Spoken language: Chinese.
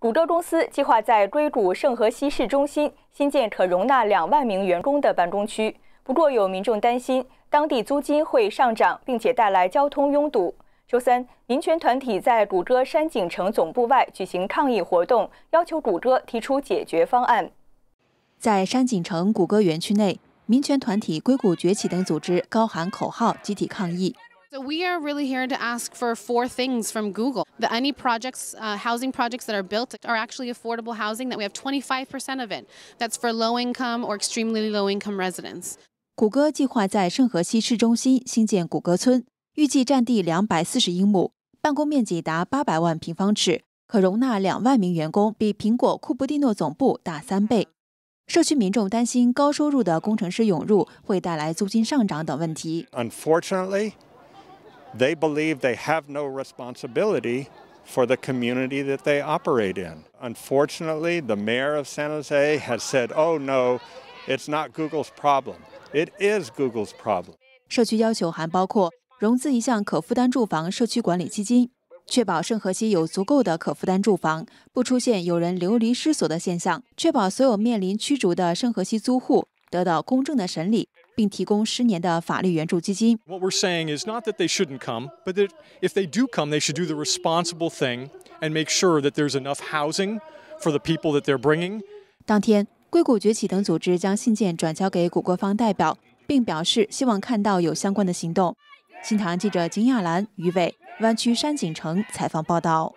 谷歌公司计划在硅谷圣荷西市中心新建可容纳两万名员工的办公区，不过有民众担心当地租金会上涨，并且带来交通拥堵。周三，民权团体在谷歌山景城总部外举行抗议活动，要求谷歌提出解决方案。在山景城谷歌园区内，民权团体、硅谷崛起等组织高喊口号，集体抗议。So we are really here to ask for four things from Google. That any projects, uh, housing projects that are built are actually affordable housing, that we have 25% of it. That's for low income or extremely low income residents. 谷歌计划在圣荷西市中心新建谷歌村，预计占地两百四十英亩，办公面积达八百万平方尺，可容纳两万名员工，比苹果库布蒂诺总部大三倍。社区民众担心高收入的工程师涌入会带来租金上涨等问题。Unfortunately. They believe they have no responsibility for the community that they operate in. Unfortunately, the mayor of San Jose has said, 'Oh no, it's not Google's problem.' It is Google's problem. 社区要求还包括融资一项可负担住房社区管理基金，确保圣河西有足够的可负担住房，不出现有人流离失所的现象，确保所有面临驱逐的圣河西租户得到公正的审理。并提供十年的法律援助基金。What we're saying is not that they shouldn't come, but that if they do come, they should do the responsible thing and make sure that there's enough housing for the people that they're bringing. 当天，硅谷崛起等组织将信件转交给谷歌方代表，并表示希望看到有相关的行动。新唐记者金亚兰、于伟、湾区山景城采访报道。